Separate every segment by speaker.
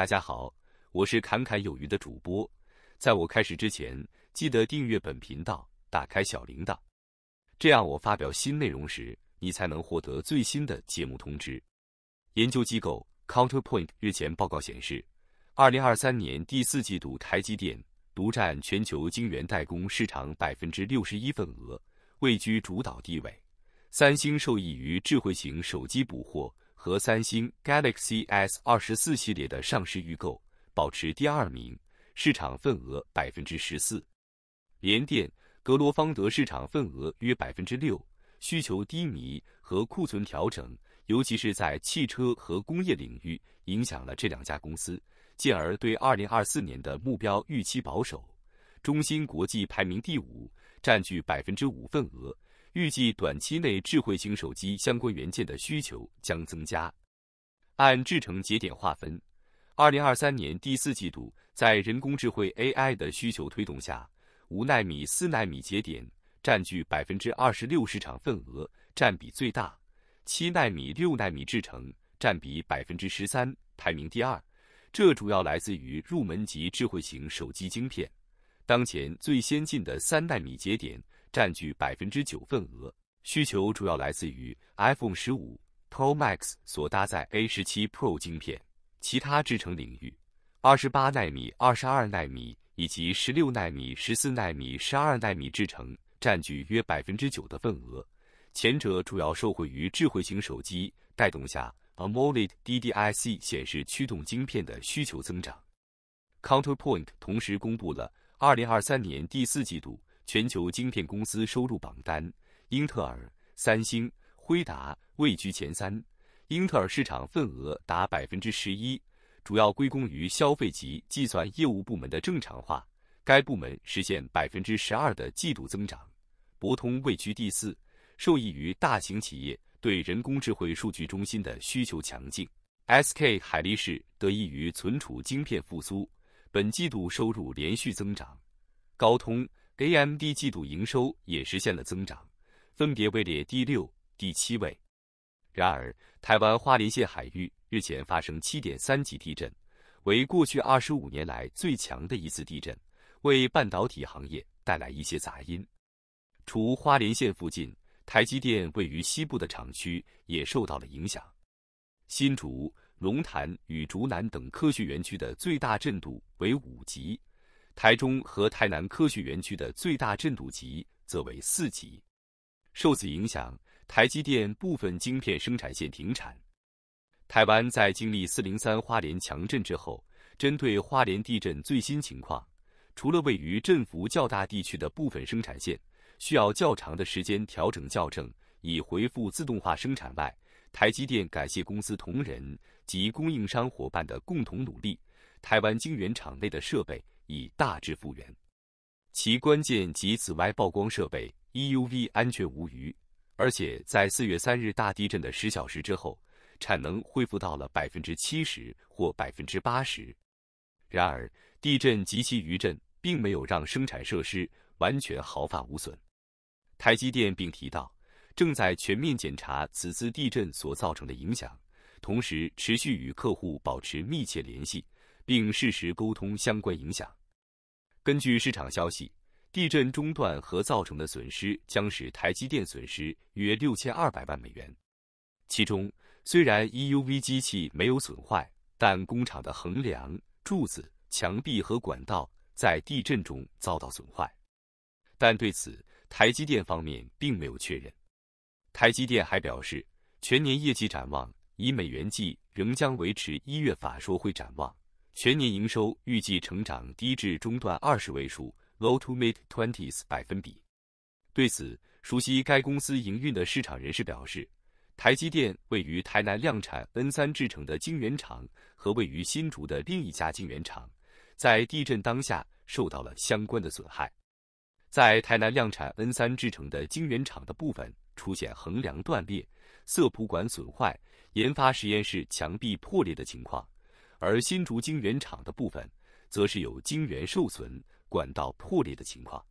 Speaker 1: 大家好，我是侃侃有余的主播。在我开始之前，记得订阅本频道，打开小铃铛，这样我发表新内容时，你才能获得最新的节目通知。研究机构 Counterpoint 日前报告显示，二零二三年第四季度，台积电独占全球晶圆代工市场百分之六十一份额，位居主导地位。三星受益于智慧型手机捕获和三星 Galaxy S 二十四系列的上市预购保持第二名，市场份额百分之十四。联电、格罗方德市场份额约百分之六。需求低迷和库存调整，尤其是在汽车和工业领域，影响了这两家公司，进而对二零二四年的目标预期保守。中芯国际排名第五，占据百分之五份额。预计短期内智慧型手机相关元件的需求将增加。按制程节点划分，二零二三年第四季度，在人工智能 AI 的需求推动下，五纳米、四纳米节点占据百分之二十六市场份额，占比最大；七纳米、六纳米制程占比百分之十三，排名第二。这主要来自于入门级智慧型手机晶片。当前最先进的三纳米节点。占据百分之九份额，需求主要来自于 iPhone 十五 Pro Max 所搭载 A 十七 Pro 晶片。其他制程领域，二十八纳米、二十二纳米以及十六纳米、十四纳米、十二纳米制程占据约百分之九的份额。前者主要受惠于智慧型手机带动下，AMOLED DDIc 显示驱动晶片的需求增长。Counterpoint 同时公布了二零二三年第四季度。全球晶片公司收入榜单，英特尔、三星、辉达位居前三。英特尔市场份额达百分之十一，主要归功于消费级计算业务部门的正常化，该部门实现百分之十二的季度增长。博通位居第四，受益于大型企业对人工智慧数据中心的需求强劲。SK 海力士得益于存储晶片复苏，本季度收入连续增长。高通。AMD 季度营收也实现了增长，分别位列第六、第七位。然而，台湾花莲县海域日前发生七点三级地震，为过去二十五年来最强的一次地震，为半导体行业带来一些杂音。除花莲县附近，台积电位于西部的厂区也受到了影响。新竹、龙潭与竹南等科学园区的最大震度为五级。台中和台南科学园区的最大震度级则为四级。受此影响，台积电部分晶片生产线停产。台湾在经历403花莲强震之后，针对花莲地震最新情况，除了位于振幅较大地区的部分生产线需要较长的时间调整校正，以回复自动化生产外，台积电感谢公司同仁及供应商伙伴的共同努力。台湾晶圆厂内的设备。已大致复原，其关键及紫外曝光设备 EUV 安全无虞，而且在四月三日大地震的十小时之后，产能恢复到了百分之七十或百分之八十。然而，地震及其余震并没有让生产设施完全毫发无损。台积电并提到，正在全面检查此次地震所造成的影响，同时持续与客户保持密切联系，并适时沟通相关影响。根据市场消息，地震中断和造成的损失将使台积电损失约六千二百万美元。其中，虽然 EUV 机器没有损坏，但工厂的横梁、柱子、墙壁和管道在地震中遭到损坏。但对此，台积电方面并没有确认。台积电还表示，全年业绩展望以美元计仍将维持一月法说会展望。全年营收预计成长低至中段二十位数 （low to mid twenties） 百分比。对此，熟悉该公司营运的市场人士表示，台积电位于台南量产 N 三制程的晶圆厂和位于新竹的另一家晶圆厂，在地震当下受到了相关的损害。在台南量产 N 三制程的晶圆厂的部分出现横梁断裂、色谱管损坏、研发实验室墙壁破裂的情况。而新竹晶圆厂的部分，则是有晶圆受损、管道破裂的情况。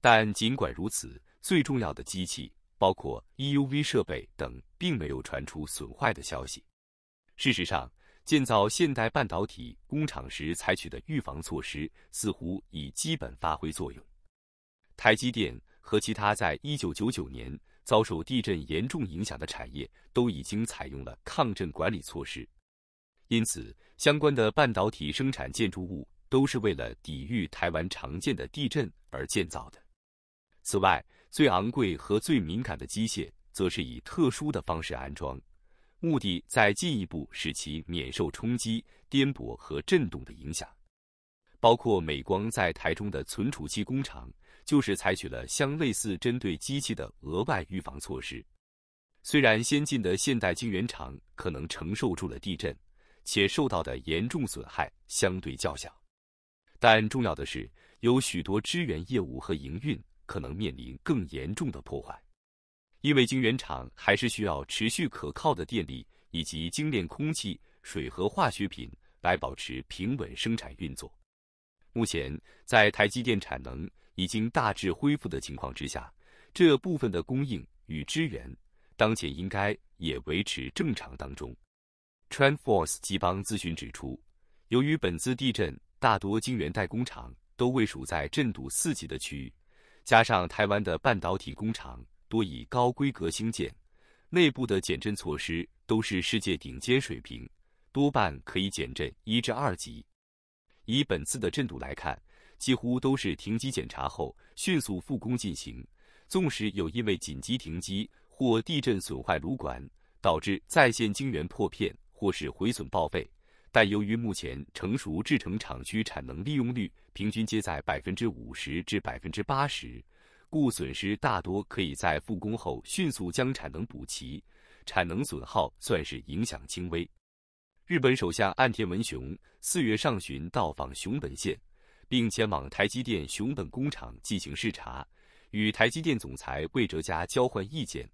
Speaker 1: 但尽管如此，最重要的机器，包括 EUV 设备等，并没有传出损坏的消息。事实上，建造现代半导体工厂时采取的预防措施，似乎已基本发挥作用。台积电和其他在1999年遭受地震严重影响的产业，都已经采用了抗震管理措施。因此，相关的半导体生产建筑物都是为了抵御台湾常见的地震而建造的。此外，最昂贵和最敏感的机械则是以特殊的方式安装，目的在进一步使其免受冲击、颠簸和震动的影响。包括美光在台中的存储器工厂，就是采取了相类似针对机器的额外预防措施。虽然先进的现代晶圆厂可能承受住了地震。且受到的严重损害相对较小，但重要的是，有许多支援业务和营运可能面临更严重的破坏，因为晶圆厂还是需要持续可靠的电力以及精炼空气、水和化学品来保持平稳生产运作。目前，在台积电产能已经大致恢复的情况之下，这部分的供应与支援当前应该也维持正常当中。t r a n d f o r c e 基邦咨询指出，由于本次地震大多晶圆代工厂都位属在震度四级的区域，加上台湾的半导体工厂多以高规格兴建，内部的减震措施都是世界顶尖水平，多半可以减震一至二级。以本次的震度来看，几乎都是停机检查后迅速复工进行，纵使有因为紧急停机或地震损坏炉管，导致在线晶圆破片。或是毁损报废，但由于目前成熟制成厂区产能利用率平均皆在百分之五十至百分之八十，故损失大多可以在复工后迅速将产能补齐，产能损耗算是影响轻微。日本首相岸田文雄四月上旬到访熊本县，并前往台积电熊本工厂进行视察，与台积电总裁魏哲家交换意见，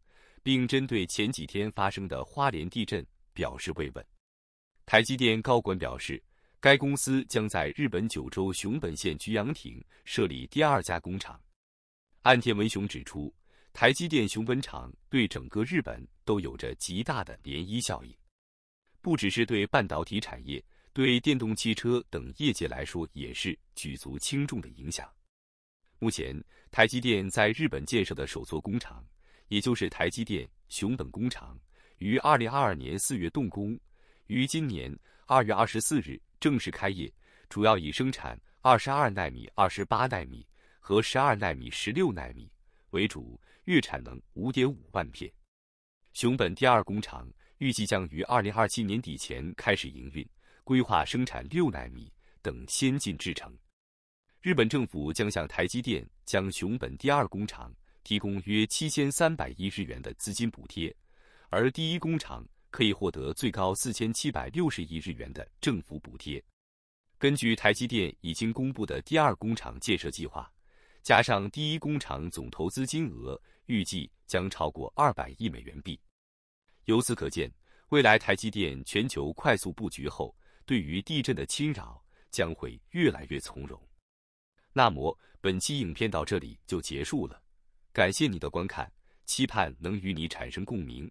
Speaker 1: 并针对前几天发生的花莲地震。表示慰问。台积电高管表示，该公司将在日本九州熊本县菊阳町设立第二家工厂。岸田文雄指出，台积电熊本厂对整个日本都有着极大的涟漪效应，不只是对半导体产业，对电动汽车等业界来说也是举足轻重的影响。目前，台积电在日本建设的首座工厂，也就是台积电熊本工厂。于二零二二年四月动工，于今年二月二十四日正式开业。主要以生产二十二纳米、二十八纳米和十二纳米、十六纳米为主，月产能五点五万片。熊本第二工厂预计将于二零二七年底前开始营运，规划生产六纳米等先进制程。日本政府将向台积电将熊本第二工厂提供约七千三百亿日元的资金补贴。而第一工厂可以获得最高四千七百六十亿日元的政府补贴。根据台积电已经公布的第二工厂建设计划，加上第一工厂总投资金额，预计将超过二百亿美元币。由此可见，未来台积电全球快速布局后，对于地震的侵扰将会越来越从容。那么本期影片到这里就结束了，感谢你的观看，期盼能与你产生共鸣。